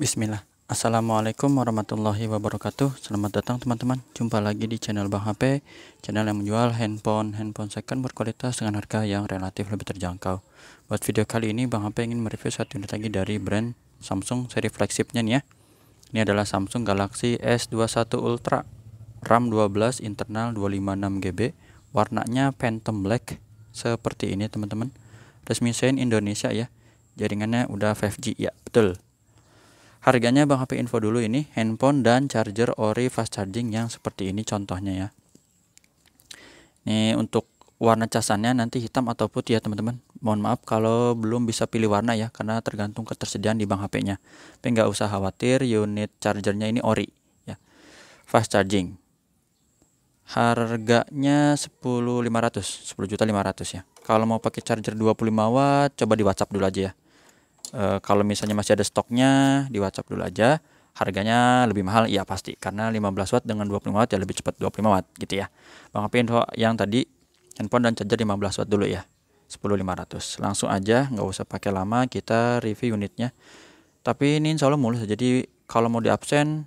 Bismillah Assalamualaikum warahmatullahi wabarakatuh Selamat datang teman-teman Jumpa lagi di channel Bang HP Channel yang menjual handphone-handphone second berkualitas dengan harga yang relatif lebih terjangkau Buat video kali ini Bang HP ingin mereview satu unit lagi dari brand Samsung seri flagshipnya nih ya Ini adalah Samsung Galaxy S21 Ultra RAM 12 internal 256GB Warnanya Phantom Black Seperti ini teman-teman Resmi Sein Indonesia ya Jaringannya udah 5G ya betul Harganya Bang HP Info dulu ini handphone dan charger ori fast charging yang seperti ini contohnya ya. Nih untuk warna casannya nanti hitam atau putih ya teman-teman. Mohon maaf kalau belum bisa pilih warna ya karena tergantung ketersediaan di bang HP-nya. Tapi nggak usah khawatir unit chargernya ini ori ya. Fast charging. Harganya 10.500, 10.500 ya. Kalau mau pakai charger 25 watt coba di WhatsApp dulu aja ya e, kalau misalnya masih ada stoknya di WhatsApp dulu aja harganya lebih mahal iya pasti karena 15 watt dengan 25 watt ya lebih cepat 25 watt gitu ya bang Apin info yang tadi handphone dan charger 15 watt dulu ya 10500 langsung aja nggak usah pakai lama kita review unitnya tapi ini insya Allah mulus ya. jadi kalau mau di absen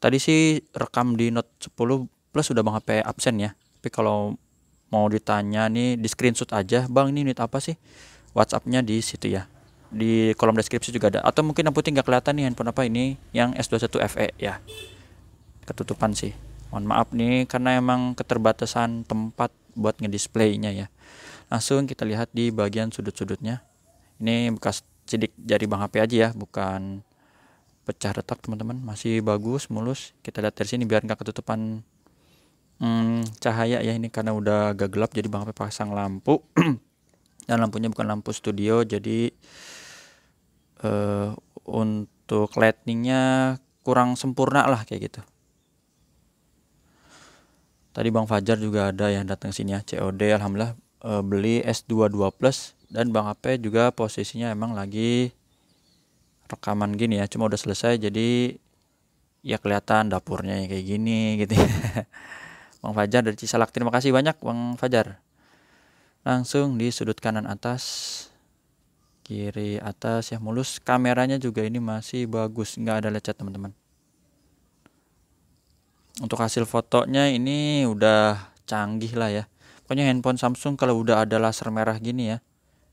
tadi sih rekam di note 10 plus sudah bang HP absen ya tapi kalau mau ditanya nih di screenshot aja bang ini unit apa sih WhatsAppnya di situ ya di kolom deskripsi juga ada atau mungkin yang putih nggak kelihatan nih handphone apa ini yang S21 FE ya ketutupan sih mohon maaf nih karena emang keterbatasan tempat buat ngedisplaynya ya langsung kita lihat di bagian sudut-sudutnya ini bekas sidik jari bang HP aja ya bukan pecah retak teman-teman masih bagus mulus kita lihat dari sini biar nggak ketutupan hmm, cahaya ya ini karena udah agak gelap jadi bang HP pasang lampu dan lampunya bukan lampu studio jadi uh, untuk lightningnya kurang sempurna lah kayak gitu tadi Bang Fajar juga ada yang datang sini ya COD alhamdulillah uh, beli S22 Plus dan Bang Ap juga posisinya emang lagi rekaman gini ya cuma udah selesai jadi ya kelihatan dapurnya kayak gini gitu ya. Bang Fajar dari Cisalak terima kasih banyak Bang Fajar langsung di sudut kanan atas kiri atas ya mulus kameranya juga ini masih bagus nggak ada lecet teman-teman untuk hasil fotonya ini udah canggih lah ya pokoknya handphone Samsung kalau udah ada laser merah gini ya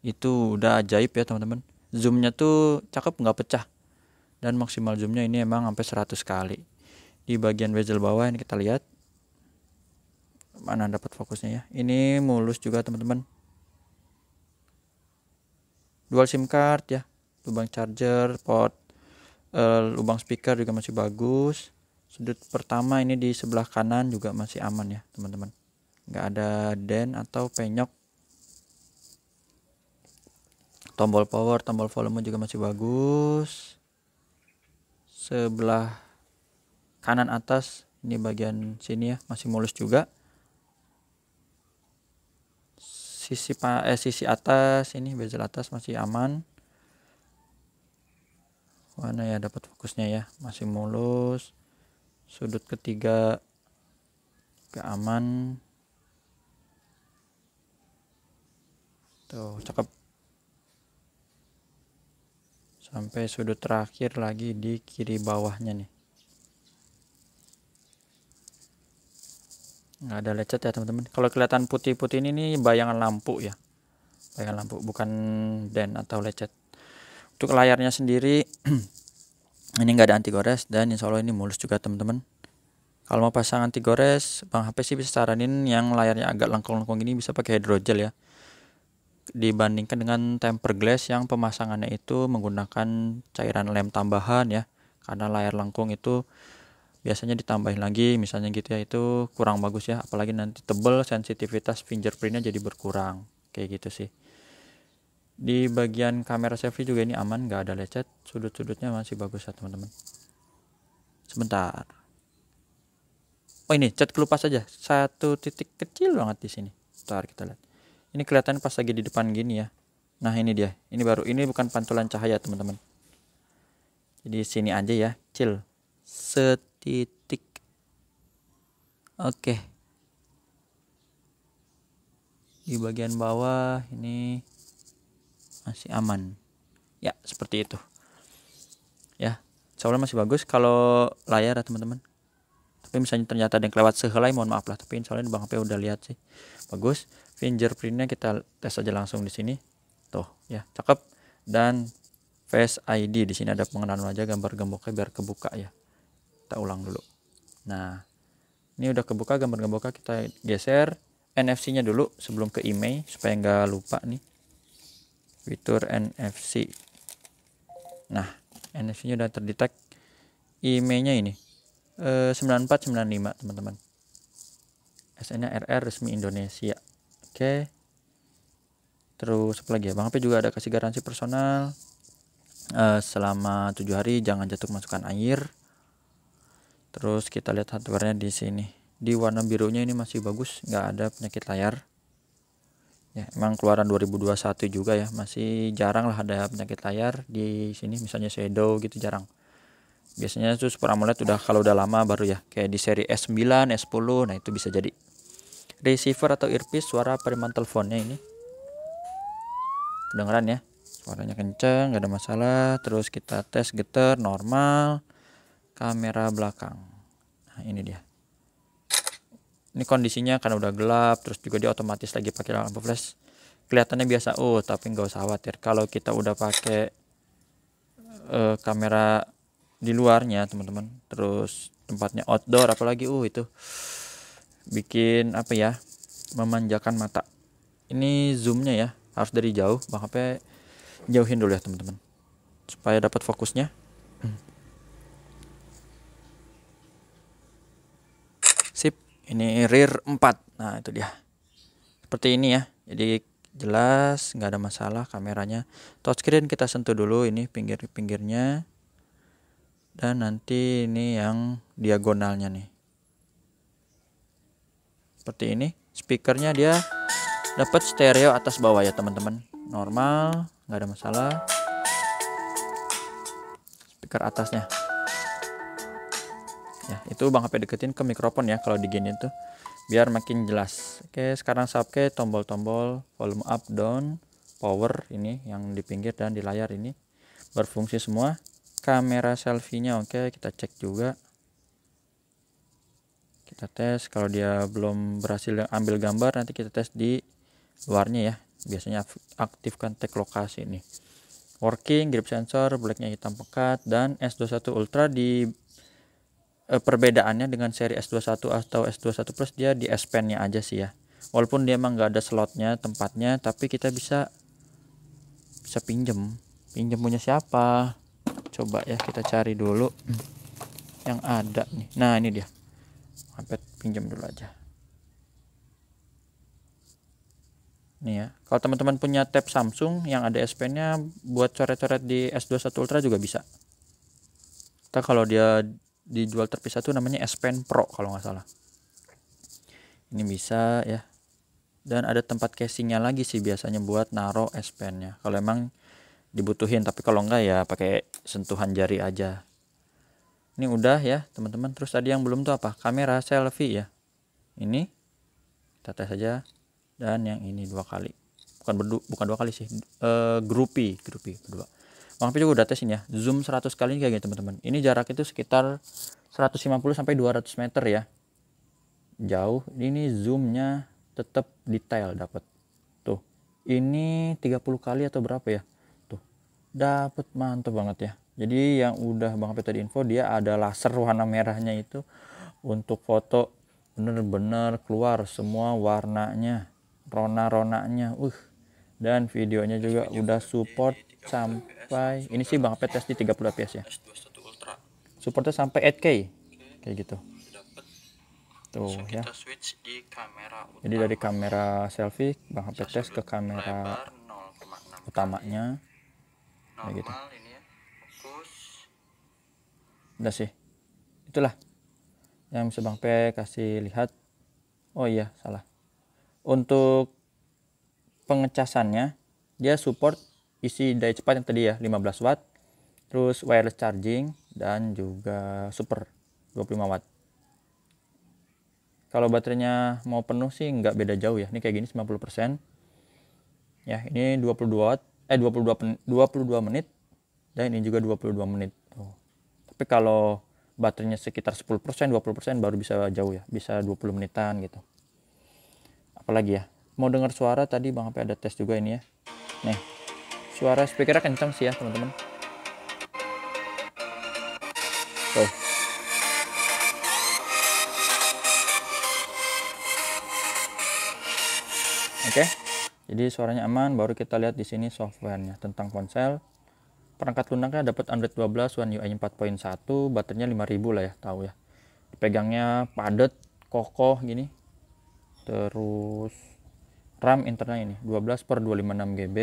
itu udah ajaib ya teman-teman zoomnya tuh cakep nggak pecah dan maksimal zoomnya ini emang sampai 100 kali di bagian bezel bawah ini kita lihat mana dapat fokusnya ya ini mulus juga teman-teman dual SIM card ya lubang charger port uh, eh, lubang speaker juga masih bagus sudut pertama ini di sebelah kanan juga masih aman ya teman-teman nggak ada den atau penyok tombol power tombol volume juga masih bagus sebelah kanan atas ini bagian sini ya masih mulus juga sisi eh, sisi atas ini bezel atas masih aman mana ya dapat fokusnya ya masih mulus sudut ketiga keaman tuh cakep sampai sudut terakhir lagi di kiri bawahnya nih nggak ada lecet ya teman-teman kalau kelihatan putih-putih ini nih bayangan lampu ya bayangan lampu bukan den atau lecet untuk layarnya sendiri ini nggak ada anti gores dan insya Allah ini mulus juga teman-teman kalau mau pasang anti gores bang HP sih bisa saranin yang layarnya agak lengkung-lengkung ini bisa pakai hydrogel ya dibandingkan dengan temper glass yang pemasangannya itu menggunakan cairan lem tambahan ya karena layar lengkung itu biasanya ditambahin lagi misalnya gitu ya itu kurang bagus ya apalagi nanti tebel sensitivitas fingerprintnya jadi berkurang kayak gitu sih di bagian kamera selfie juga ini aman nggak ada lecet sudut-sudutnya masih bagus ya teman-teman sebentar oh ini cat kelupas saja satu titik kecil banget di sini ntar kita lihat ini kelihatan pas lagi di depan gini ya nah ini dia ini baru ini bukan pantulan cahaya teman-teman jadi sini aja ya chill set titik oke di bagian bawah ini masih aman ya seperti itu ya soalnya masih bagus kalau layar ya teman-teman tapi misalnya ternyata ada yang kelewat sehelai mohon maaf lah tapi insyaallah bang HP udah lihat sih bagus fingerprintnya kita tes aja langsung di sini tuh ya cakep dan Face ID di sini ada pengenalan wajah gambar gemboknya biar kebuka ya kita ulang dulu nah ini udah kebuka gambar kebuka kita geser NFC nya dulu sebelum ke email supaya nggak lupa nih fitur NFC nah NFC nya udah terdetek imei nya ini E, eh, 9495 teman-teman SN nya RR resmi Indonesia oke terus apa lagi ya Bang Ape juga ada kasih garansi personal eh, selama tujuh hari jangan jatuh masukkan air terus kita lihat hardwarenya di sini di warna birunya ini masih bagus nggak ada penyakit layar ya emang keluaran 2021 juga ya masih jarang lah ada penyakit layar di sini misalnya shadow gitu jarang biasanya tuh Super AMOLED udah kalau udah lama baru ya kayak di seri S9 S10 nah itu bisa jadi receiver atau earpiece suara periman teleponnya ini kedengeran ya suaranya kenceng gak ada masalah terus kita tes getar normal kamera belakang nah ini dia ini kondisinya karena udah gelap terus juga dia otomatis lagi pakai lampu flash kelihatannya biasa oh tapi nggak usah khawatir kalau kita udah pakai uh, kamera di luarnya teman-teman terus tempatnya outdoor apalagi uh itu bikin apa ya memanjakan mata ini zoomnya ya harus dari jauh bang HP ya, jauhin dulu ya teman-teman supaya dapat fokusnya ini rear 4 nah itu dia seperti ini ya jadi jelas nggak ada masalah kameranya touchscreen kita sentuh dulu ini pinggir-pinggirnya dan nanti ini yang diagonalnya nih seperti ini speakernya dia dapat stereo atas bawah ya teman-teman normal nggak ada masalah speaker atasnya ya itu Bang HP deketin ke mikrofon ya kalau digini tuh biar makin jelas. Oke, sekarang subke tombol-tombol volume up down, power ini yang di pinggir dan di layar ini berfungsi semua. Kamera selfie-nya oke, kita cek juga. Kita tes kalau dia belum berhasil ambil gambar nanti kita tes di luarnya ya. Biasanya aktifkan tag lokasi ini working, grip sensor, blacknya hitam pekat, dan S21 Ultra di Eh, perbedaannya dengan seri S21 atau S21 Plus dia di S Pen-nya aja sih ya walaupun dia emang nggak ada slotnya tempatnya tapi kita bisa bisa pinjem pinjem punya siapa coba ya kita cari dulu yang ada nih nah ini dia sampai pinjem dulu aja nih ya kalau teman-teman punya tab Samsung yang ada S Pen-nya buat coret-coret di S21 Ultra juga bisa kita kalau dia dijual terpisah tuh namanya S Pen Pro kalau nggak salah ini bisa ya dan ada tempat casingnya lagi sih biasanya buat naro S Pen nya kalau emang dibutuhin tapi kalau nggak ya pakai sentuhan jari aja ini udah ya teman-teman terus tadi yang belum tuh apa kamera selfie ya ini kita tes aja dan yang ini dua kali bukan berdu bukan dua kali sih eh, e, grupi grupi berdua Bang Pi juga udah tes ini ya. Zoom 100 kali ini kayak gini teman-teman. Ini jarak itu sekitar 150 sampai 200 meter ya. Jauh. Ini zoomnya tetap detail dapat. Tuh. Ini 30 kali atau berapa ya? Tuh. Dapat mantep banget ya. Jadi yang udah Bang Pi tadi info dia ada laser warna merahnya itu untuk foto bener-bener keluar semua warnanya, rona-ronanya. Uh. Dan videonya juga udah support sampai ini sih Bang Pet di 30 fps ya supportnya sampai 8K kayak gitu tuh ya jadi dari kamera selfie Bang Pet ke kamera utamanya kayak gitu ya. udah sih itulah yang bisa Bang P kasih lihat oh iya salah untuk pengecasannya dia support isi daya cepat yang tadi ya 15 watt terus wireless charging dan juga super 25 watt kalau baterainya mau penuh sih nggak beda jauh ya ini kayak gini 90% ya ini 22 watt eh 22 22 menit dan ini juga 22 menit Tuh. tapi kalau baterainya sekitar 10% 20% baru bisa jauh ya bisa 20 menitan gitu apalagi ya mau dengar suara tadi Bang HP ada tes juga ini ya nih Suara speakernya kencang sih ya teman-teman. Tuh. Oke. Okay. Jadi suaranya aman, baru kita lihat di sini softwarenya tentang ponsel. Perangkat lunaknya dapat Android 12 One UI 4.1, baterainya 5000 lah ya, tahu ya. Pegangnya padat, kokoh gini. Terus RAM internal ini 12 per 256 GB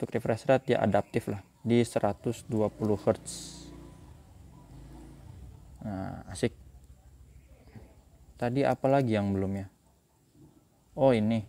untuk refresh rate ya adaptif lah di 120 Hz nah asik tadi apa lagi yang belum ya oh ini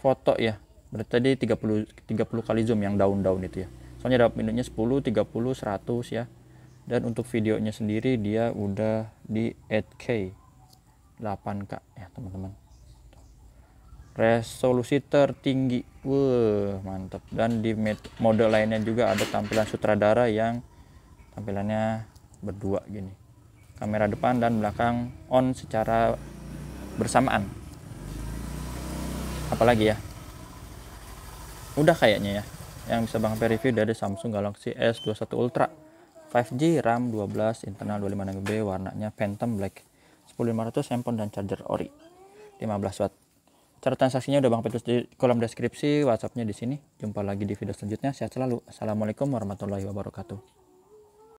foto ya berarti tadi 30 30 kali zoom yang daun-daun itu ya soalnya dapat minutnya 10 30 100 ya dan untuk videonya sendiri dia udah di 8K 8K ya teman-teman resolusi tertinggi wah mantap dan di mode lainnya juga ada tampilan sutradara yang tampilannya berdua gini kamera depan dan belakang on secara bersamaan apalagi ya udah kayaknya ya yang bisa Bang review dari Samsung Galaxy S21 Ultra 5G RAM 12 internal 25 GB warnanya Phantom Black 10500 handphone dan charger ori 15 watt Cara transaksinya udah Bang Petrus di kolom deskripsi, WhatsAppnya di sini. Jumpa lagi di video selanjutnya. Sehat selalu. Assalamualaikum warahmatullahi wabarakatuh.